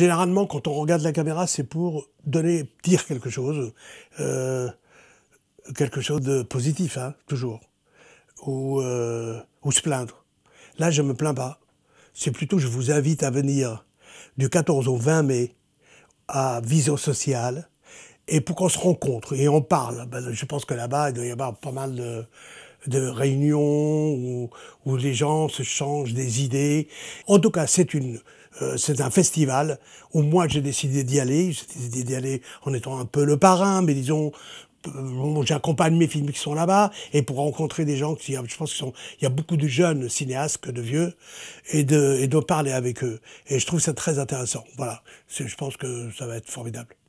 généralement, quand on regarde la caméra, c'est pour donner, dire quelque chose, euh, quelque chose de positif, hein, toujours, euh, ou, se plaindre. Là, je ne me plains pas. C'est plutôt, je vous invite à venir du 14 au 20 mai à Vision Sociale et pour qu'on se rencontre et on parle. Ben, je pense que là-bas, il doit y avoir pas mal de de réunions où, où les gens se changent des idées. En tout cas, c'est une, euh, c'est un festival où moi j'ai décidé d'y aller. J'ai décidé d'y aller en étant un peu le parrain, mais disons, euh, j'accompagne mes films qui sont là-bas et pour rencontrer des gens qui, je pense, qu'il il y a beaucoup de jeunes cinéastes que de vieux et de, et de parler avec eux. Et je trouve ça très intéressant. Voilà. Je pense que ça va être formidable.